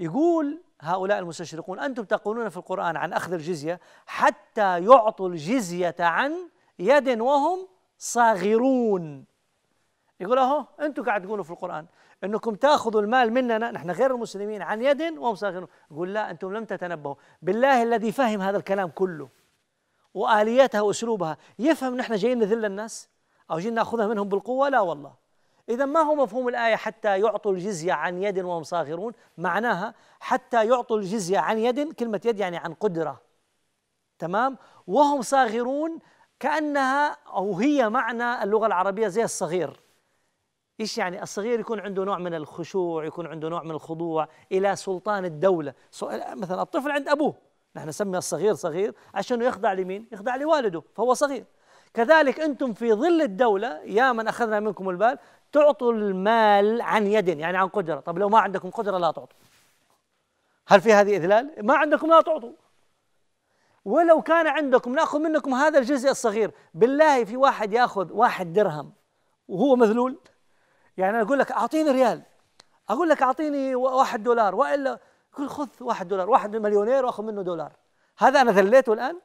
يقول هؤلاء المستشرقون أنتم تقولون في القرآن عن أخذ الجزية حتى يعطوا الجزية عن يد وهم صاغرون يقول أهو أنتم قاعد تقولوا في القرآن أنكم تأخذوا المال مننا نحن غير المسلمين عن يد وهم صاغرون يقول لا أنتم لم تتنبهوا بالله الذي فهم هذا الكلام كله وآلياتها وأسلوبها يفهم نحن جايين نذل الناس أو جايين نأخذها منهم بالقوة لا والله إذا ما هو مفهوم الآية حتى يعطوا الجزية عن يد وهم صاغرون معناها حتى يعطوا الجزية عن يد كلمة يد يعني عن قدرة تمام وهم صاغرون كأنها أو هي معنى اللغة العربية زي الصغير إيش يعني الصغير يكون عنده نوع من الخشوع يكون عنده نوع من الخضوع إلى سلطان الدولة مثلا الطفل عند أبوه نحن نسمي الصغير صغير عشان يخضع لمين يخضع لوالده فهو صغير كذلك أنتم في ظل الدولة يا من أخذنا منكم البال تعطوا المال عن يد يعني عن قدرة طب لو ما عندكم قدرة لا تعطوا هل في هذه إذلال؟ ما عندكم لا تعطوا ولو كان عندكم ناخذ منكم هذا الجزء الصغير بالله في واحد ياخذ واحد درهم وهو مذلول يعني انا اقول لك اعطيني ريال اقول لك اعطيني واحد دولار والا قل خذ واحد دولار واحد مليونير واخذ منه دولار هذا انا ذليته الان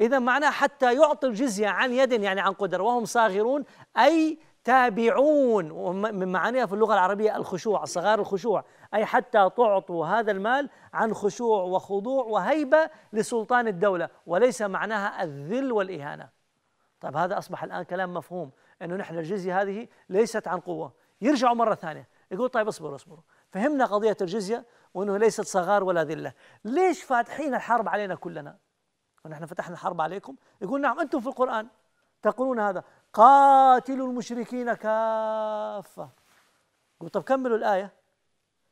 اذا معناه حتى يعطي الجزيه عن يد يعني عن قدر وهم صاغرون اي تابعون ومن معانيها في اللغة العربية الخشوع صغار الخشوع أي حتى تعطوا هذا المال عن خشوع وخضوع وهيبة لسلطان الدولة وليس معناها الذل والإهانة طيب هذا أصبح الآن كلام مفهوم أنه نحن الجزية هذه ليست عن قوة يرجعوا مرة ثانية يقول طيب اصبروا اصبروا فهمنا قضية الجزية وأنه ليست صغار ولا ذلة ليش فاتحين الحرب علينا كلنا ونحن فتحنا الحرب عليكم يقول نعم أنتم في القرآن تقولون هذا قاتلوا المشركين كافة قلت طب كملوا الآية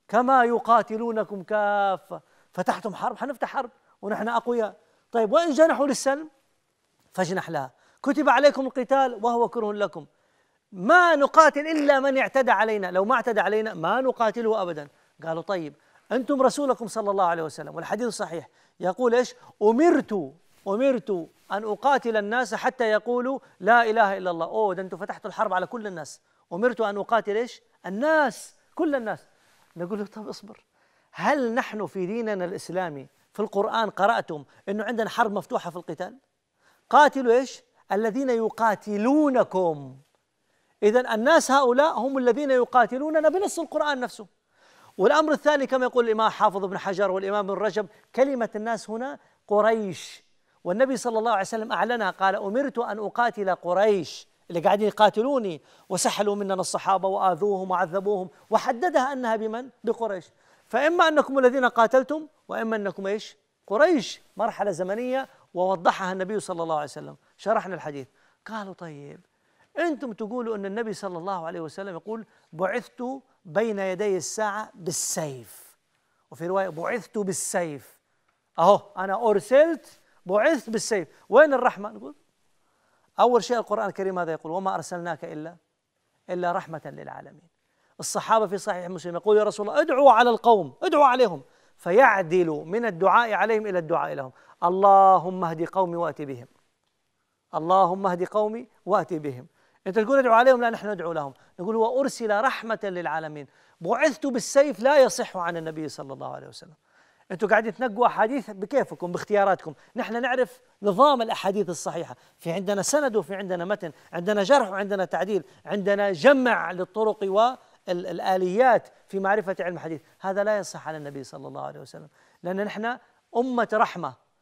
كما يقاتلونكم كافة فتحتم حرب حنفتح حرب ونحن أقوياء طيب وإن جنحوا للسلم فاجنح لها كتب عليكم القتال وهو كره لكم ما نقاتل إلا من اعتدى علينا لو ما اعتدى علينا ما نقاتله أبدا قالوا طيب أنتم رسولكم صلى الله عليه وسلم والحديث صحيح يقول إيش أمرت أمرت أن أقاتل الناس حتى يقولوا لا إله إلا الله أوه ده أنتم فتحتوا الحرب على كل الناس أمرت أن أقاتل إيش الناس كل الناس نقول له طب اصبر هل نحن في ديننا الإسلامي في القرآن قرأتم أنه عندنا حرب مفتوحة في القتال قاتلوا إيش الذين يقاتلونكم إذا الناس هؤلاء هم الذين يقاتلوننا بنص القرآن نفسه والأمر الثاني كما يقول الإمام حافظ بن حجر والإمام ابن رجب كلمة الناس هنا قريش والنبي صلى الله عليه وسلم أعلنها قال أمرت أن أقاتل قريش اللي قاعدين يقاتلوني وسحلوا مننا الصحابة وآذوهم وعذبوهم وحددها أنها بمن؟ بقريش فإما أنكم الذين قاتلتم وإما أنكم إيش؟ قريش مرحلة زمنية ووضحها النبي صلى الله عليه وسلم شرحنا الحديث قالوا طيب أنتم تقولوا أن النبي صلى الله عليه وسلم يقول بعثت بين يدي الساعة بالسيف وفي رواية بعثت بالسيف أهو أنا أرسلت بعثت بالسيف وين الرحمة نقول أول شيء القرآن الكريم هذا يقول وما أرسلناك إلا إلا رحمة للعالمين الصحابة في صحيح مسلم يقول يا رسول الله ادعوا على القوم ادعوا عليهم فيعدلوا من الدعاء عليهم إلى الدعاء لهم اللهم اهد قومي وأتي بهم اللهم اهد قومي وأتي بهم أنت تقول ادعوا عليهم لا نحن ندعو لهم نقول وأرسل رحمة للعالمين بعثت بالسيف لا يصح عن النبي صلى الله عليه وسلم انتم قاعدين تنقوا احاديث بكيفكم باختياراتكم، نحن نعرف نظام الاحاديث الصحيحه، في عندنا سند وفي عندنا متن، عندنا جرح وعندنا تعديل، عندنا جمع للطرق والاليات في معرفه علم الحديث، هذا لا يصح على النبي صلى الله عليه وسلم، لان نحن امه رحمه